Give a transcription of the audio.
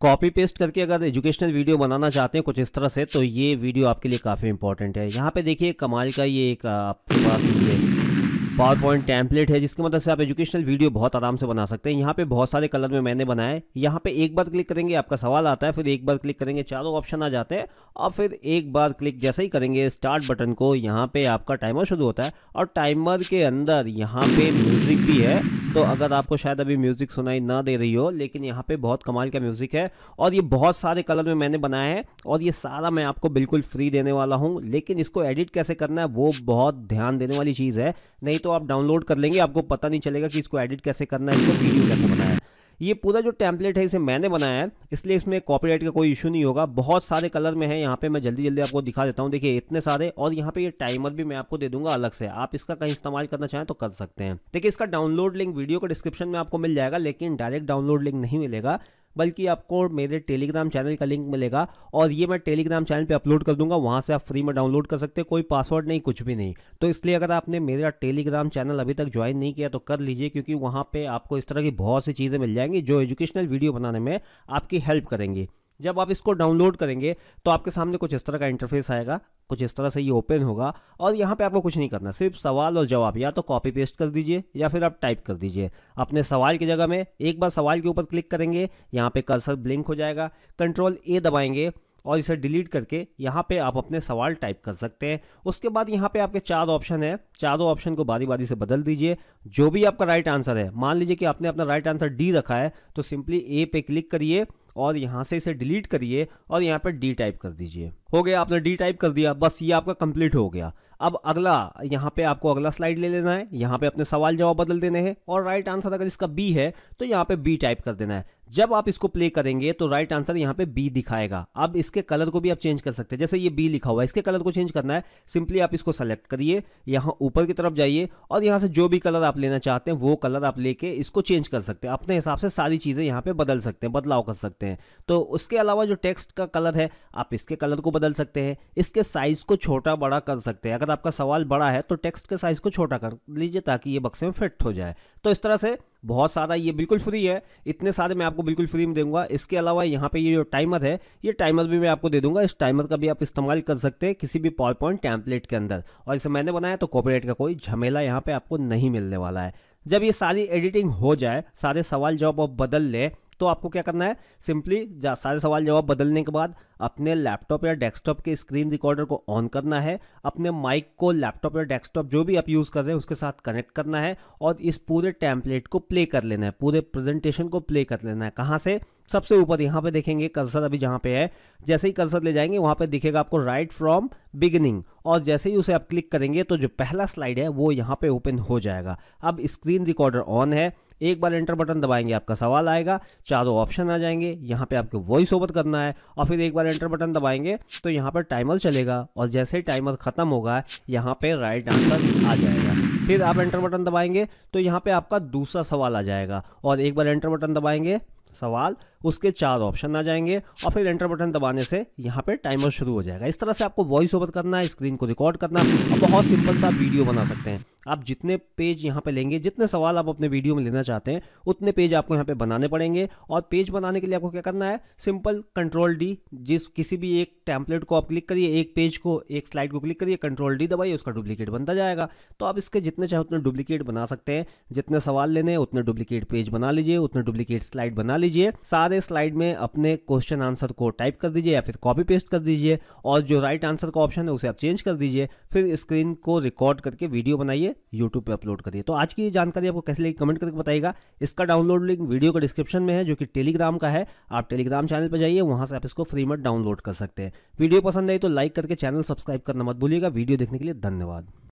copy paste करके अगर educational video बनाना चाहते हैं कुछ इस तरह से तो ये वीडियो आपके लिए काफ़ी इंपॉर्टेंट है यहाँ पे देखिए कमाल का ये एक आपके पास ये पावर पॉइंट टैंपलेट है जिसकी मदद मतलब से आप एजुकेशनल वीडियो बहुत आराम से बना सकते हैं यहाँ पे बहुत सारे कलर में मैंने बनाए यहाँ पे एक बार क्लिक करेंगे आपका सवाल आता है फिर एक बार क्लिक करेंगे चारों ऑप्शन आ जाते हैं और फिर एक बार क्लिक जैसे ही करेंगे स्टार्ट बटन को यहाँ पे आपका टाइमर शुरू होता है और टाइमर के अंदर यहाँ पे म्यूज़िक भी है तो अगर आपको शायद अभी म्यूज़िक सुनाई ना दे रही हो लेकिन यहाँ पे बहुत कमाल का म्यूज़िक है और ये बहुत सारे कलर में मैंने बनाया है और ये सारा मैं आपको बिल्कुल फ्री देने वाला हूँ लेकिन इसको एडिट कैसे करना है वो बहुत ध्यान देने वाली चीज़ है नहीं तो तो आप डाउनलोड कर लेंगे आपको पता नहीं चलेगा कि इसको एडिट कैसे करना है इसको वीडियो कैसे बनाया है ये पूरा जो टेम्पलेट है इसे मैंने बनाया है इसलिए इसमें कॉपीराइट का कोई इशू नहीं होगा बहुत सारे कलर में है यहाँ पे मैं जल्दी जल्दी आपको दिखा देता हूँ देखिए इतने सारे और यहाँ पे ये टाइमर भी मैं आपको दे दूंगा अलग से आप इसका कहीं इस्तेमाल करना चाहें तो कर सकते हैं देखिए इसका डाउनलोड लिंक वीडियो का डिस्क्रिप्शन में आपको मिल जाएगा लेकिन डायरेक्ट डाउनलोड लिंक नहीं मिलेगा बल्कि आपको मेरे टेलीग्राम चैनल का लिंक मिलेगा और ये मैं टेलीग्राम चैनल पे अपलोड कर दूंगा वहाँ से आप फ्री में डाउनलोड कर सकते हैं कोई पासवर्ड नहीं कुछ भी नहीं तो इसलिए अगर आपने मेरा टेलीग्राम चैनल अभी तक ज्वाइन नहीं किया तो कर लीजिए क्योंकि वहाँ पर आपको इस तरह की बहुत सी चीज़ें मिल जाएंगी जो एजुकेशनल वीडियो बनाने में आपकी हेल्प करेंगी जब आप इसको डाउनलोड करेंगे तो आपके सामने कुछ इस तरह का इंटरफेस आएगा कुछ इस तरह से ये ओपन होगा और यहाँ पे आपको कुछ नहीं करना सिर्फ सवाल और जवाब या तो कॉपी पेस्ट कर दीजिए या फिर आप टाइप कर दीजिए अपने सवाल की जगह में एक बार सवाल के ऊपर क्लिक करेंगे यहाँ पे कर्सर ब्लिंक हो जाएगा कंट्रोल ए दबाएंगे और इसे डिलीट करके यहाँ पे आप अपने सवाल टाइप कर सकते हैं उसके बाद यहाँ पे आपके चार ऑप्शन है चारों ऑप्शन को बारी बारी से बदल दीजिए जो भी आपका राइट आंसर है मान लीजिए कि आपने अपना राइट आंसर डी रखा है तो सिंपली ए पे क्लिक करिए और यहाँ से इसे डिलीट करिए और यहाँ पर डी टाइप कर दीजिए हो गया आपने डी टाइप कर दिया बस ये आपका कंप्लीट हो गया अब अगला यहाँ पे आपको अगला स्लाइड ले लेना है यहाँ पे अपने सवाल जवाब बदल देने हैं और राइट आंसर अगर इसका बी है तो यहाँ पे बी टाइप कर देना है जब आप इसको प्ले करेंगे तो राइट आंसर यहाँ पे बी दिखाएगा अब इसके कलर को भी आप चेंज कर सकते हैं जैसे ये बी लिखा हुआ है इसके कलर को चेंज करना है सिंपली आप इसको सेलेक्ट करिए यहाँ ऊपर की तरफ जाइए और यहाँ से जो भी कलर आप लेना चाहते हैं वो कलर आप लेके इसको चेंज कर सकते हैं अपने हिसाब से सारी चीज़ें यहाँ पर बदल सकते हैं बदलाव कर सकते हैं तो उसके अलावा जो टेक्स्ट का कलर है आप इसके कलर को बदल सकते हैं इसके साइज़ को छोटा बड़ा कर सकते हैं अगर आपका सवाल बड़ा है तो टेक्स्ट के साइज़ को छोटा कर लीजिए ताकि ये बक्से में फिट हो जाए तो इस तरह से बहुत सारा ये बिल्कुल फ्री है इतने सारे मैं आपको बिल्कुल फ्री में दूंगा इसके अलावा यहाँ पे ये जो टाइमर है ये टाइमर भी मैं आपको दे दूंगा इस टाइमर का भी आप इस्तेमाल कर सकते हैं किसी भी पावर पॉइंट टैंपलेट के अंदर और इसे मैंने बनाया तो कॉपरेट का कोई झमेला यहाँ पर आपको नहीं मिलने वाला है जब ये सारी एडिटिंग हो जाए सारे सवाल जवाब आप बदल लें तो आपको क्या करना है सिंपली सारे सवाल जवाब बदलने के बाद अपने लैपटॉप या डेस्कटॉप के स्क्रीन रिकॉर्डर को ऑन करना है अपने माइक को लैपटॉप या डेस्कटॉप जो भी आप यूज़ कर रहे हैं उसके साथ कनेक्ट करना है और इस पूरे टैम्पलेट को प्ले कर लेना है पूरे प्रेजेंटेशन को प्ले कर लेना है कहाँ से सबसे ऊपर यहाँ पे देखेंगे कर्सर अभी जहाँ पे है जैसे ही कर्सर ले जाएंगे वहाँ पे दिखेगा आपको राइट फ्रॉम बिगिनिंग और जैसे ही उसे आप क्लिक करेंगे तो जो पहला स्लाइड है वो यहाँ पे ओपन हो जाएगा अब स्क्रीन रिकॉर्डर ऑन है एक बार एंटर बटन दबाएंगे आपका सवाल आएगा चारों ऑप्शन आ जाएंगे यहाँ पे आपको वॉइस ओवर करना है और फिर एक बार एंटर बटन दबाएंगे तो यहाँ पर टाइमर चलेगा और जैसे ही टाइमर ख़त्म होगा यहाँ पर राइट आंसर आ जाएगा फिर आप एंटर बटन दबाएंगे तो यहाँ पर आपका दूसरा सवाल आ जाएगा और एक बार एंटर बटन दबाएंगे सवाल उसके चार ऑप्शन आ जाएंगे और फिर एंटर बटन दबाने से यहाँ पे टाइमर शुरू हो जाएगा इस तरह से आपको वॉइस ओवर करना है स्क्रीन को रिकॉर्ड करना और बहुत सिंपल सा वीडियो बना सकते हैं आप जितने पेज यहाँ पे लेंगे जितने सवाल आप अपने वीडियो में लेना चाहते हैं उतने पेज आपको यहाँ पे बनाने पड़ेंगे और पेज बनाने के लिए आपको क्या करना है सिंपल कंट्रोल डी जिस किसी भी एक टैंपलेट को आप क्लिक करिए एक पेज को एक स्लाइड को क्लिक करिए कंट्रोल डी दबाइए उसका डुप्लीकेट बनता जाएगा तो आप इसके जितने चाहे उतने डुप्लीकेट बना सकते हैं जितने सवाल लेने उतने डुप्लीकेट पेज बना लीजिए उतने डुप्लीकेट स्लाइड बना लीजिए साथ सारे स्लाइड में अपने क्वेश्चन आंसर को टाइप कर दीजिए या फिर कॉपी पेस्ट कर दीजिए और जो राइट आंसर का ऑप्शन है उसे आप चेंज कर दीजिए फिर स्क्रीन को रिकॉर्ड करके वीडियो बनाइए यूट्यूब पर अपलोड करिए तो आज की ये जानकारी आपको कैसे लगी कमेंट करके बताइएगा इसका डाउनलोड लिंक वीडियो का डिस्क्रिप्शन में है जो कि टेलीग्राम का है आप टेलीग्राम चैनल पर जाइए वहाँ से आप इसको फ्री में डाउनलोड कर सकते हैं वीडियो पसंद आई तो लाइक करके चैनल सब्सक्राइब करना मत भूलिएगा वीडियो देखने के लिए धन्यवाद